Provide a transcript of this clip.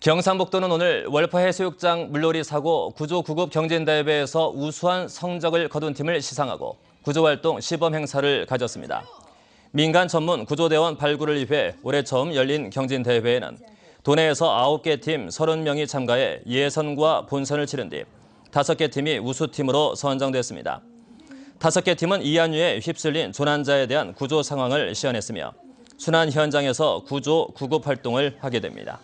경상북도는 오늘 월파 해수욕장 물놀이 사고 구조 구급 경진대회에서 우수한 성적을 거둔 팀을 시상하고 구조활동 시범 행사를 가졌습니다. 민간 전문 구조대원 발굴을 위해 올해 처음 열린 경진대회에는 도내에서 9개 팀 30명이 참가해 예선과 본선을 치른 뒤 5개 팀이 우수팀으로 선정됐습니다. 5개 팀은 이안유에 휩쓸린 조난자에 대한 구조 상황을 시연했으며 순환 현장에서 구조 구급 활동을 하게 됩니다.